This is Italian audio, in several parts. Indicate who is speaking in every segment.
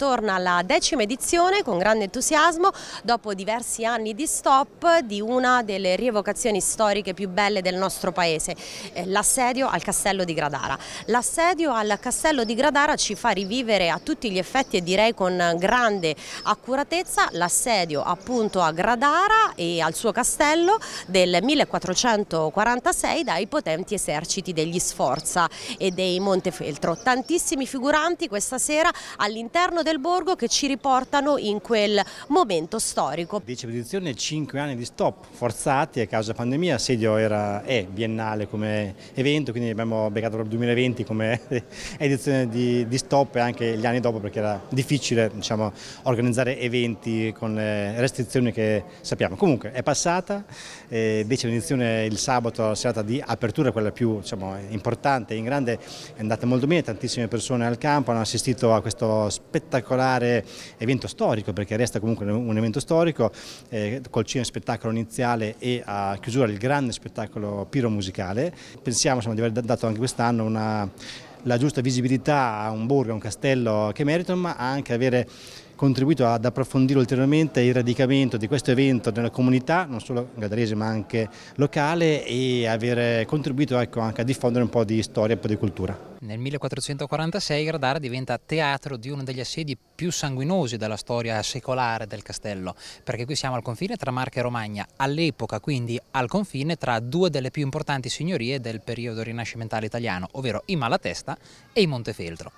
Speaker 1: torna alla decima edizione con grande entusiasmo dopo diversi anni di stop di una delle rievocazioni storiche più belle del nostro paese, eh, l'assedio al castello di Gradara. L'assedio al castello di Gradara ci fa rivivere a tutti gli effetti e direi con grande accuratezza l'assedio appunto a Gradara e al suo castello del 1446 dai potenti eserciti degli Sforza e dei Montefeltro. Tantissimi figuranti questa sera all'interno del del Borgo che ci riportano in quel momento storico. Vicepredizione
Speaker 2: 5 anni di stop forzati a causa pandemia, assedio era, è biennale come evento, quindi abbiamo beccato il 2020 come edizione di, di, stop e anche gli anni dopo perché era difficile diciamo, organizzare eventi con le eh, restrizioni che sappiamo. Comunque è passata, eh, edizione il sabato, la serata di apertura, quella più diciamo, importante, in grande, è andata molto bene, tantissime persone al campo hanno assistito a questo spettacolo spettacolare evento storico, perché resta comunque un evento storico, eh, col cinema spettacolo iniziale e a chiusura il grande spettacolo piromusicale. Pensiamo insomma, di aver dato anche quest'anno la giusta visibilità a un borgo, a un castello che meritano, ma anche avere contribuito ad approfondire ulteriormente il radicamento di questo evento nella comunità, non solo gadarese ma anche locale e aver contribuito ecco, anche a diffondere un po' di storia e un po' di cultura.
Speaker 3: Nel 1446 Gradara diventa teatro di uno degli assedi più sanguinosi della storia secolare del castello, perché qui siamo al confine tra Marca e Romagna, all'epoca quindi al confine tra due delle più importanti signorie del periodo rinascimentale italiano, ovvero i Malatesta e i Montefeltro.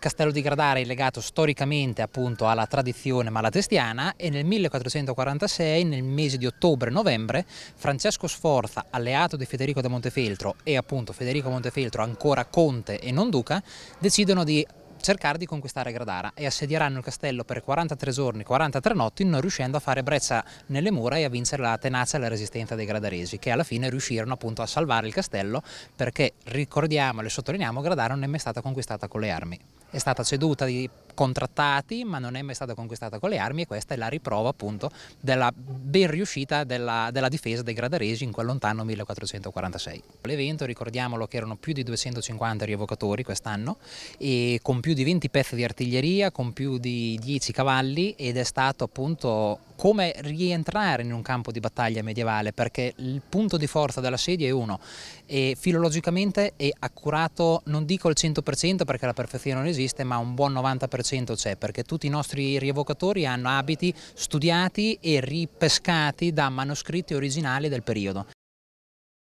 Speaker 3: Castello di Gradara è legato storicamente appunto alla tradizione malatestiana e nel 1446, nel mese di ottobre-novembre, Francesco Sforza, alleato di Federico da Montefeltro e appunto Federico Montefeltro ancora conte e non duca, decidono di cercare di conquistare Gradara e assedieranno il castello per 43 giorni, 43 notti, non riuscendo a fare brezza nelle mura e a vincere la tenacia e la resistenza dei gradaresi, che alla fine riuscirono appunto a salvare il castello perché, ricordiamolo e sottolineiamo, Gradara non è mai stata conquistata con le armi è stata ceduta di contrattati ma non è mai stata conquistata con le armi e questa è la riprova appunto della ben riuscita della, della difesa dei gradaresi in quel lontano 1446. L'evento ricordiamolo che erano più di 250 rievocatori quest'anno e con più di 20 pezzi di artiglieria, con più di 10 cavalli ed è stato appunto come rientrare in un campo di battaglia medievale perché il punto di forza della sedia è uno e filologicamente è accurato non dico il 100% perché la perfezione non esiste ma un buon 90% 100% c'è perché tutti i nostri rievocatori hanno abiti studiati e ripescati da manoscritti originali del periodo.